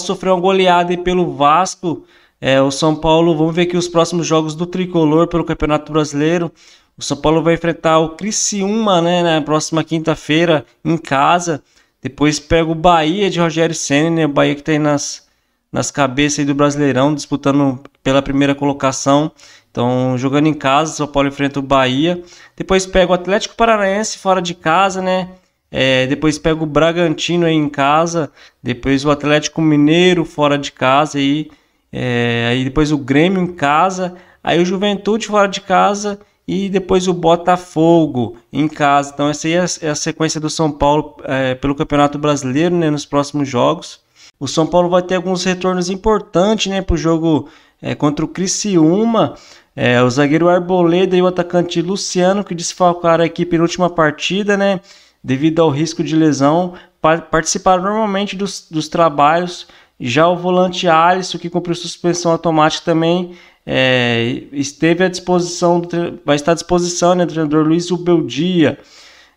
sofreu uma goleada pelo Vasco. É, o São Paulo, vamos ver aqui os próximos jogos do Tricolor pelo Campeonato Brasileiro. O São Paulo vai enfrentar o Criciúma né, na próxima quinta-feira em casa. Depois pega o Bahia de Rogério Senna, né, o Bahia que tem tá nas, nas cabeças do Brasileirão, disputando pela primeira colocação. Então, jogando em casa, o São Paulo enfrenta o Bahia. Depois pega o Atlético Paranaense fora de casa, né? É, depois pega o Bragantino aí em casa, depois o Atlético Mineiro fora de casa, aí, é, aí depois o Grêmio em casa, aí o Juventude fora de casa e depois o Botafogo em casa. Então essa aí é a é sequência do São Paulo é, pelo Campeonato Brasileiro né, nos próximos jogos. O São Paulo vai ter alguns retornos importantes né, para o jogo é, contra o Criciúma. É, o zagueiro Arboleda e o atacante Luciano, que desfalcaram a equipe na última partida, né? devido ao risco de lesão, participaram normalmente dos, dos trabalhos. Já o volante Alisson, que cumpriu suspensão automática também, é, esteve à disposição, do, vai estar à disposição né, treinador Luiz Ubeldia.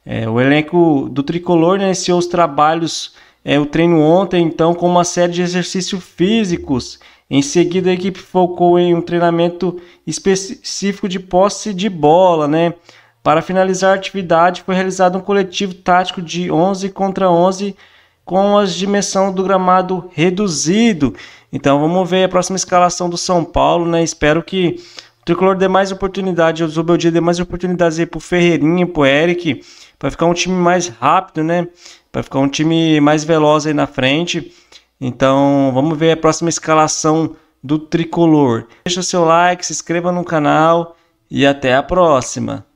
É, o elenco do Tricolor né, iniciou os trabalhos, é, o treino ontem, então, com uma série de exercícios físicos. Em seguida, a equipe focou em um treinamento específico de posse de bola, né? Para finalizar a atividade, foi realizado um coletivo tático de 11 contra 11 com as dimensões do gramado reduzido. Então vamos ver a próxima escalação do São Paulo, né? Espero que o Tricolor dê mais oportunidade, o Zubeldia dê mais oportunidades aí pro Ferreirinha, pro Eric, para ficar um time mais rápido, né? Para ficar um time mais veloz aí na frente. Então vamos ver a próxima escalação do Tricolor. Deixa o seu like, se inscreva no canal e até a próxima.